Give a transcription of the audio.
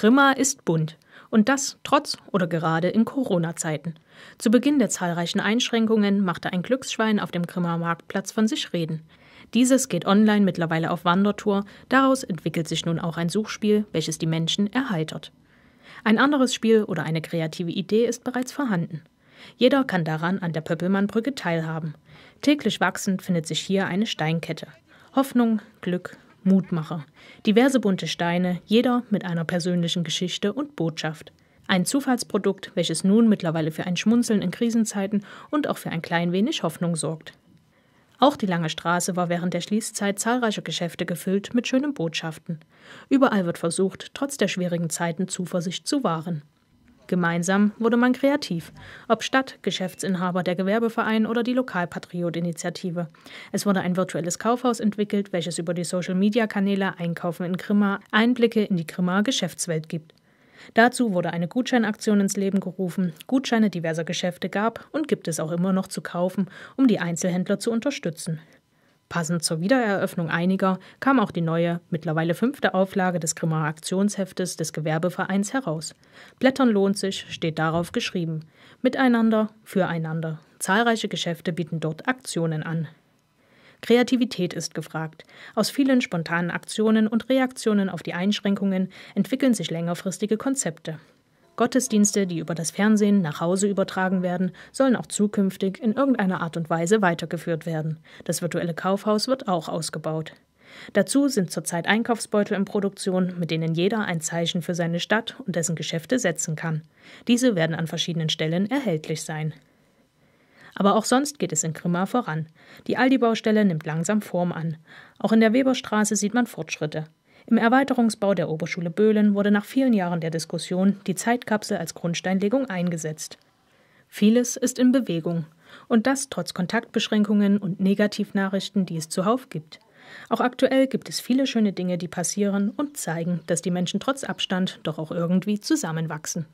Grimma ist bunt. Und das trotz oder gerade in Corona-Zeiten. Zu Beginn der zahlreichen Einschränkungen machte ein Glücksschwein auf dem Grimmer Marktplatz von sich reden. Dieses geht online mittlerweile auf Wandertour, daraus entwickelt sich nun auch ein Suchspiel, welches die Menschen erheitert. Ein anderes Spiel oder eine kreative Idee ist bereits vorhanden. Jeder kann daran an der Pöppelmannbrücke teilhaben. Täglich wachsend findet sich hier eine Steinkette. Hoffnung, Glück, Mutmacher. Diverse bunte Steine, jeder mit einer persönlichen Geschichte und Botschaft. Ein Zufallsprodukt, welches nun mittlerweile für ein Schmunzeln in Krisenzeiten und auch für ein klein wenig Hoffnung sorgt. Auch die lange Straße war während der Schließzeit zahlreicher Geschäfte gefüllt mit schönen Botschaften. Überall wird versucht, trotz der schwierigen Zeiten Zuversicht zu wahren. Gemeinsam wurde man kreativ. Ob Stadt, Geschäftsinhaber, der Gewerbeverein oder die Lokalpatriot-Initiative. Es wurde ein virtuelles Kaufhaus entwickelt, welches über die Social-Media-Kanäle Einkaufen in Grimma Einblicke in die Grimmaer Geschäftswelt gibt. Dazu wurde eine Gutscheinaktion ins Leben gerufen, Gutscheine diverser Geschäfte gab und gibt es auch immer noch zu kaufen, um die Einzelhändler zu unterstützen. Passend zur Wiedereröffnung einiger kam auch die neue, mittlerweile fünfte Auflage des Grimmer Aktionsheftes des Gewerbevereins heraus. Blättern lohnt sich, steht darauf geschrieben. Miteinander, füreinander. Zahlreiche Geschäfte bieten dort Aktionen an. Kreativität ist gefragt. Aus vielen spontanen Aktionen und Reaktionen auf die Einschränkungen entwickeln sich längerfristige Konzepte. Gottesdienste, die über das Fernsehen nach Hause übertragen werden, sollen auch zukünftig in irgendeiner Art und Weise weitergeführt werden. Das virtuelle Kaufhaus wird auch ausgebaut. Dazu sind zurzeit Einkaufsbeutel in Produktion, mit denen jeder ein Zeichen für seine Stadt und dessen Geschäfte setzen kann. Diese werden an verschiedenen Stellen erhältlich sein. Aber auch sonst geht es in Grimma voran. Die Aldi-Baustelle nimmt langsam Form an. Auch in der Weberstraße sieht man Fortschritte. Im Erweiterungsbau der Oberschule Böhlen wurde nach vielen Jahren der Diskussion die Zeitkapsel als Grundsteinlegung eingesetzt. Vieles ist in Bewegung. Und das trotz Kontaktbeschränkungen und Negativnachrichten, die es zuhauf gibt. Auch aktuell gibt es viele schöne Dinge, die passieren und zeigen, dass die Menschen trotz Abstand doch auch irgendwie zusammenwachsen.